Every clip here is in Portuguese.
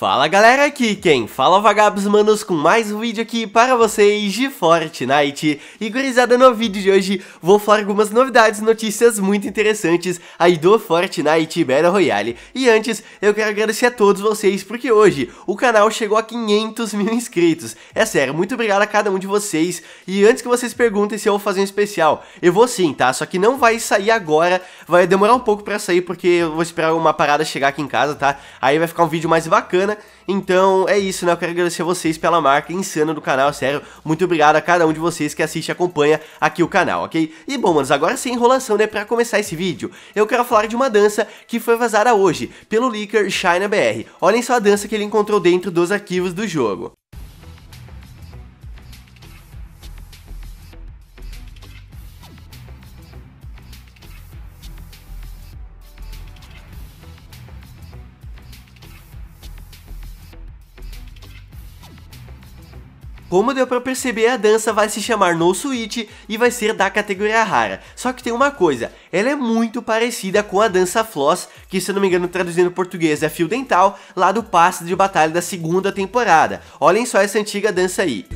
Fala galera, aqui quem fala é Vagabos Manos com mais um vídeo aqui para vocês de Fortnite E gurizada, no vídeo de hoje vou falar algumas novidades, notícias muito interessantes aí do Fortnite Battle Royale E antes, eu quero agradecer a todos vocês porque hoje o canal chegou a 500 mil inscritos É sério, muito obrigado a cada um de vocês E antes que vocês perguntem se eu vou fazer um especial, eu vou sim, tá? Só que não vai sair agora, vai demorar um pouco para sair porque eu vou esperar uma parada chegar aqui em casa, tá? Aí vai ficar um vídeo mais bacana né? Então é isso, né? Eu quero agradecer a vocês pela marca insana do canal, sério. Muito obrigado a cada um de vocês que assiste e acompanha aqui o canal, ok? E bom, manos, agora sem enrolação, né? Pra começar esse vídeo, eu quero falar de uma dança que foi vazada hoje pelo leaker ChinaBR. Olhem só a dança que ele encontrou dentro dos arquivos do jogo. Como deu pra perceber, a dança vai se chamar No Switch e vai ser da categoria rara. Só que tem uma coisa, ela é muito parecida com a dança Floss, que se eu não me engano traduzindo em português é fio dental, lá do passe de batalha da segunda temporada. Olhem só essa antiga dança aí.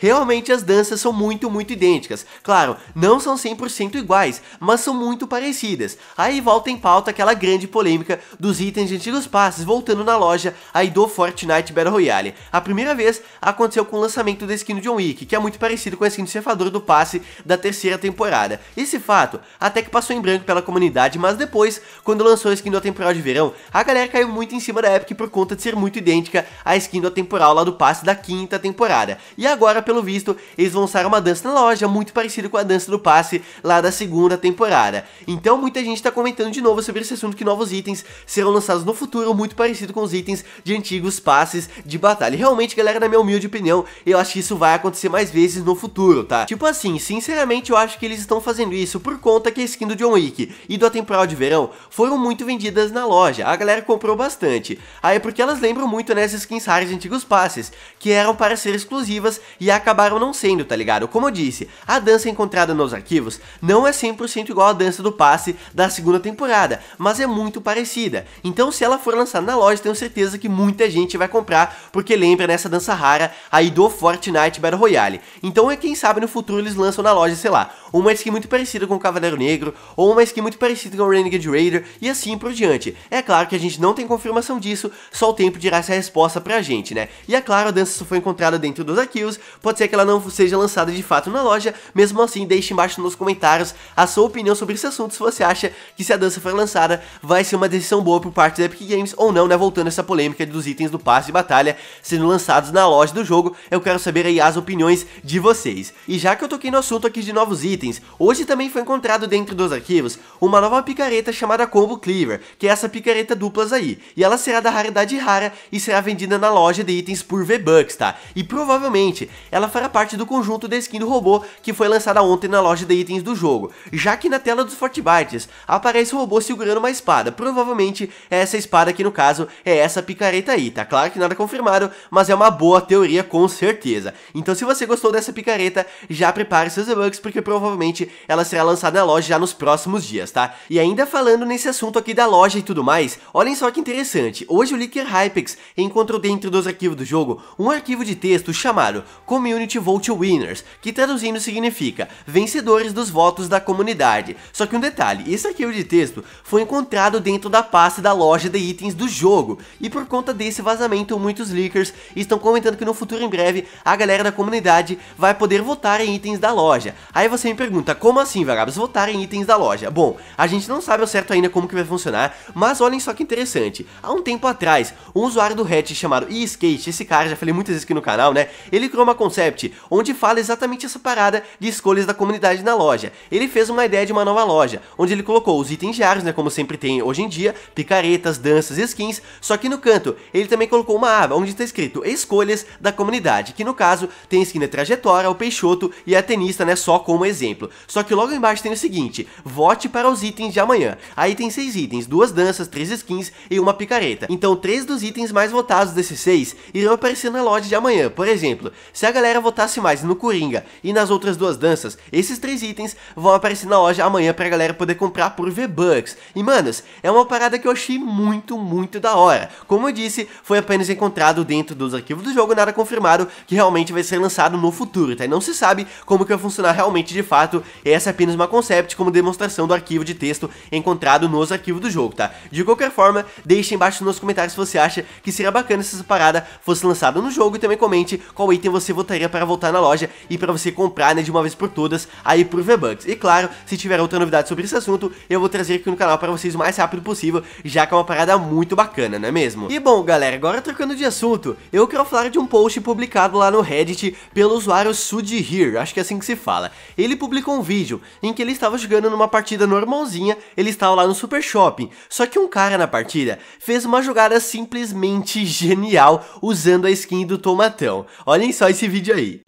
Realmente as danças são muito, muito idênticas. Claro, não são 100% iguais, mas são muito parecidas. Aí volta em pauta aquela grande polêmica dos itens de antigos passes voltando na loja aí do Fortnite Battle Royale. A primeira vez aconteceu com o lançamento da skin do John Wick, que é muito parecido com a skin do cefador do passe da terceira temporada. Esse fato até que passou em branco pela comunidade, mas depois, quando lançou a skin da temporada de verão, a galera caiu muito em cima da Epic por conta de ser muito idêntica à skin da temporal lá do passe da quinta temporada. E agora, pelo visto, eles lançaram uma dança na loja, muito parecida com a dança do passe lá da segunda temporada. Então muita gente está comentando de novo sobre esse assunto que novos itens serão lançados no futuro, muito parecido com os itens de antigos passes de batalha. E realmente, galera, na minha humilde opinião, eu acho que isso vai acontecer mais vezes no futuro, tá? Tipo assim, sinceramente eu acho que eles estão fazendo isso por conta que a skin do John Wick e do temporal de verão foram muito vendidas na loja, a galera comprou bastante. Aí é porque elas lembram muito nessas né, skins raras de antigos passes, que eram para ser exclusivas e a acabaram não sendo, tá ligado? Como eu disse, a dança encontrada nos arquivos não é 100% igual à dança do passe da segunda temporada, mas é muito parecida. Então se ela for lançada na loja, tenho certeza que muita gente vai comprar, porque lembra nessa dança rara aí do Fortnite Battle Royale. Então é quem sabe no futuro eles lançam na loja, sei lá, uma skin muito parecida com o Cavaleiro Negro, ou uma skin muito parecida com o Renegade Raider, e assim por diante. É claro que a gente não tem confirmação disso, só o tempo dirá essa resposta pra gente, né? E é claro, a dança foi encontrada dentro dos arquivos, pode ser que ela não seja lançada de fato na loja, mesmo assim deixe embaixo nos comentários a sua opinião sobre esse assunto, se você acha que se a dança for lançada, vai ser uma decisão boa por parte da Epic Games ou não, né, voltando essa polêmica dos itens do passe de batalha sendo lançados na loja do jogo, eu quero saber aí as opiniões de vocês. E já que eu toquei no assunto aqui de novos itens, hoje também foi encontrado dentro dos arquivos uma nova picareta chamada Combo Cleaver, que é essa picareta duplas aí, e ela será da raridade rara e será vendida na loja de itens por V-Bucks, tá? E provavelmente, ela ela fará parte do conjunto da skin do robô que foi lançada ontem na loja de itens do jogo, já que na tela dos Fortbytes aparece o robô segurando uma espada, provavelmente é essa espada que no caso é essa picareta aí, tá claro que nada confirmado, mas é uma boa teoria com certeza. Então se você gostou dessa picareta, já prepare seus e porque provavelmente ela será lançada na loja já nos próximos dias, tá? E ainda falando nesse assunto aqui da loja e tudo mais, olhem só que interessante, hoje o Leaker Hypex encontrou dentro dos arquivos do jogo um arquivo de texto chamado Como Community Vote Winners, que traduzindo significa vencedores dos votos da comunidade. Só que um detalhe, esse arquivo de texto foi encontrado dentro da pasta da loja de itens do jogo, e por conta desse vazamento, muitos leakers estão comentando que no futuro em breve a galera da comunidade vai poder votar em itens da loja. Aí você me pergunta, como assim, vagabos, votar em itens da loja? Bom, a gente não sabe ao certo ainda como que vai funcionar, mas olhem só que interessante. Há um tempo atrás, um usuário do Hatch chamado eSkate, esse cara, já falei muitas vezes aqui no canal, né? Ele criou uma concept Concept, onde fala exatamente essa parada de escolhas da comunidade na loja. Ele fez uma ideia de uma nova loja, onde ele colocou os itens diários, né, como sempre tem hoje em dia, picaretas, danças, skins, só que no canto ele também colocou uma aba onde está escrito escolhas da comunidade, que no caso tem a skin da trajetória, o Peixoto e a tenista, né, só como exemplo. Só que logo embaixo tem o seguinte, vote para os itens de amanhã. Aí tem seis itens, duas danças, três skins e uma picareta. Então três dos itens mais votados desses seis irão aparecer na loja de amanhã. Por exemplo, se a galera votasse mais no Coringa e nas outras duas danças, esses três itens vão aparecer na loja amanhã pra galera poder comprar por V-Bucks. E manos, é uma parada que eu achei muito, muito da hora. Como eu disse, foi apenas encontrado dentro dos arquivos do jogo, nada confirmado que realmente vai ser lançado no futuro, tá? E não se sabe como que vai funcionar realmente de fato, essa é apenas uma concept como demonstração do arquivo de texto encontrado nos arquivos do jogo, tá? De qualquer forma, deixe embaixo nos comentários se você acha que seria bacana se essa parada fosse lançada no jogo e também comente qual item você votou para voltar na loja e para você comprar, né, de uma vez por todas, aí por V-Bucks. E claro, se tiver outra novidade sobre esse assunto, eu vou trazer aqui no canal para vocês o mais rápido possível, já que é uma parada muito bacana, não é mesmo? E bom, galera, agora trocando de assunto, eu quero falar de um post publicado lá no Reddit pelo usuário Sudhir, acho que é assim que se fala. Ele publicou um vídeo em que ele estava jogando numa partida normalzinha, ele estava lá no Super Shopping, só que um cara na partida fez uma jogada simplesmente genial usando a skin do Tomatão. Olhem só esse vídeo vídeo aí.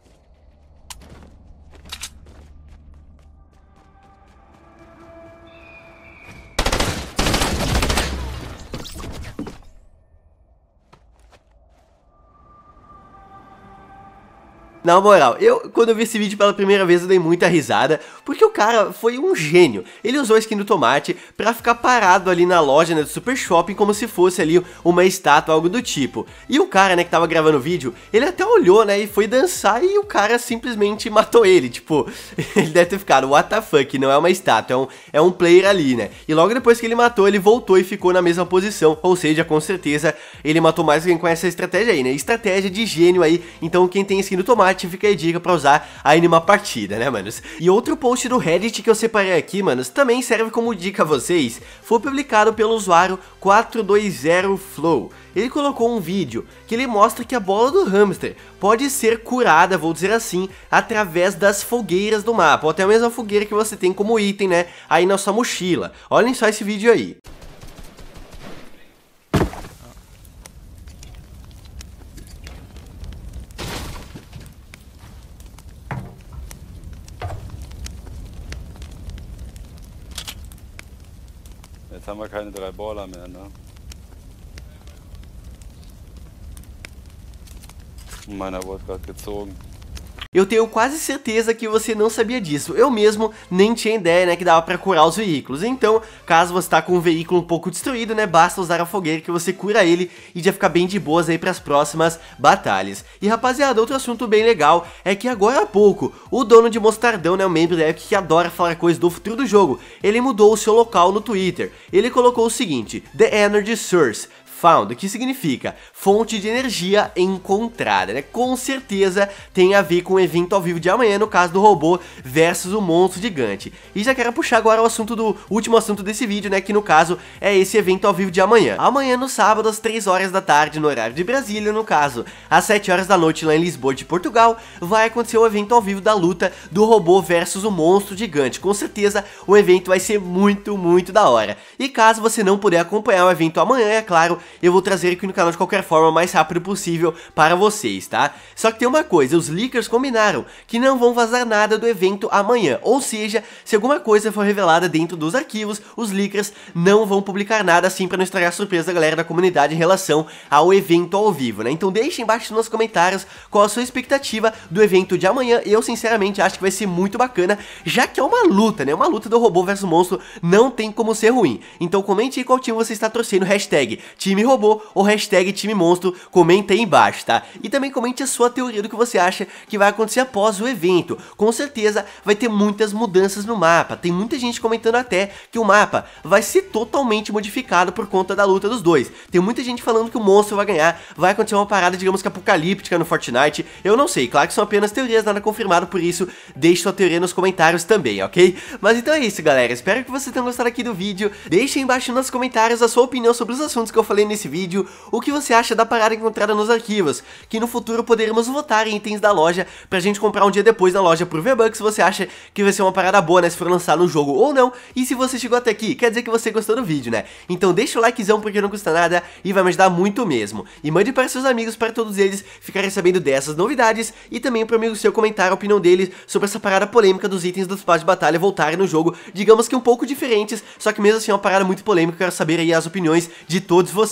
Na moral, eu, quando eu vi esse vídeo pela primeira vez, eu dei muita risada, porque o cara foi um gênio. Ele usou a skin do tomate pra ficar parado ali na loja, né, do Super Shopping, como se fosse ali uma estátua, algo do tipo. E o cara, né, que tava gravando o vídeo, ele até olhou, né, e foi dançar e o cara simplesmente matou ele. Tipo, ele deve ter ficado, what the fuck, não é uma estátua, é um, é um player ali, né. E logo depois que ele matou, ele voltou e ficou na mesma posição, ou seja, com certeza, ele matou mais quem conhece a estratégia aí, né. Estratégia de gênio aí, então quem tem skin do tomate arte, fica aí dica pra usar aí numa partida, né, manos? E outro post do Reddit que eu separei aqui, manos, também serve como dica a vocês, foi publicado pelo usuário 420flow. Ele colocou um vídeo que ele mostra que a bola do hamster pode ser curada, vou dizer assim, através das fogueiras do mapa, ou até mesmo a fogueira que você tem como item, né, aí na sua mochila. Olhem só esse vídeo aí. Jetzt haben wir keine drei Baller mehr, ne? Meiner wurde gerade gezogen. Eu tenho quase certeza que você não sabia disso, eu mesmo nem tinha ideia, né, que dava pra curar os veículos. Então, caso você tá com um veículo um pouco destruído, né, basta usar a fogueira que você cura ele e já fica bem de boas aí pras próximas batalhas. E rapaziada, outro assunto bem legal é que agora há pouco, o dono de Mostardão, né, o um membro da Epic que adora falar coisas do futuro do jogo, ele mudou o seu local no Twitter. Ele colocou o seguinte, The Energy Source, found, que significa fonte de energia encontrada, né? Com certeza tem a ver com o evento ao vivo de amanhã, no caso do robô versus o monstro gigante. E já quero puxar agora o assunto do último assunto desse vídeo, né? Que no caso é esse evento ao vivo de amanhã. Amanhã, no sábado, às 3 horas da tarde, no horário de Brasília, no caso, às 7 horas da noite lá em Lisboa de Portugal, vai acontecer o evento ao vivo da luta do robô versus o monstro gigante. Com certeza o evento vai ser muito, muito da hora. E caso você não puder acompanhar o evento amanhã, é claro, eu vou trazer aqui no canal de qualquer forma o mais rápido possível para vocês, tá? Só que tem uma coisa, os leakers combinaram que não vão vazar nada do evento amanhã, ou seja, se alguma coisa for revelada dentro dos arquivos, os leakers não vão publicar nada assim para não estragar a surpresa da galera da comunidade em relação ao evento ao vivo, né? Então deixem embaixo nos comentários qual a sua expectativa do evento de amanhã, eu sinceramente acho que vai ser muito bacana, já que é uma luta, né? Uma luta do robô versus monstro, não tem como ser ruim. Então comente aí qual time você está torcendo, hashtag time time robô ou hashtag time monstro, comenta aí embaixo, tá? E também comente a sua teoria do que você acha que vai acontecer após o evento. Com certeza vai ter muitas mudanças no mapa, tem muita gente comentando até que o mapa vai ser totalmente modificado por conta da luta dos dois. Tem muita gente falando que o monstro vai ganhar, vai acontecer uma parada, digamos que apocalíptica no Fortnite, eu não sei, claro que são apenas teorias, nada confirmado, por isso deixe sua teoria nos comentários também, ok? Mas então é isso galera, espero que vocês tenham gostado aqui do vídeo, deixem embaixo nos comentários a sua opinião sobre os assuntos que eu falei nesse vídeo o que você acha da parada encontrada nos arquivos, que no futuro poderemos votar em itens da loja pra gente comprar um dia depois na loja por V-Bucks, você acha que vai ser uma parada boa, né, se for lançar no jogo ou não, e se você chegou até aqui, quer dizer que você gostou do vídeo, né? Então deixa o likezão porque não custa nada e vai me ajudar muito mesmo. E mande para seus amigos, para todos eles ficarem sabendo dessas novidades e também para amigo seu comentar a opinião deles sobre essa parada polêmica dos itens dos pás de batalha voltarem no jogo, digamos que um pouco diferentes, só que mesmo assim é uma parada muito polêmica, quero saber aí as opiniões de todos vocês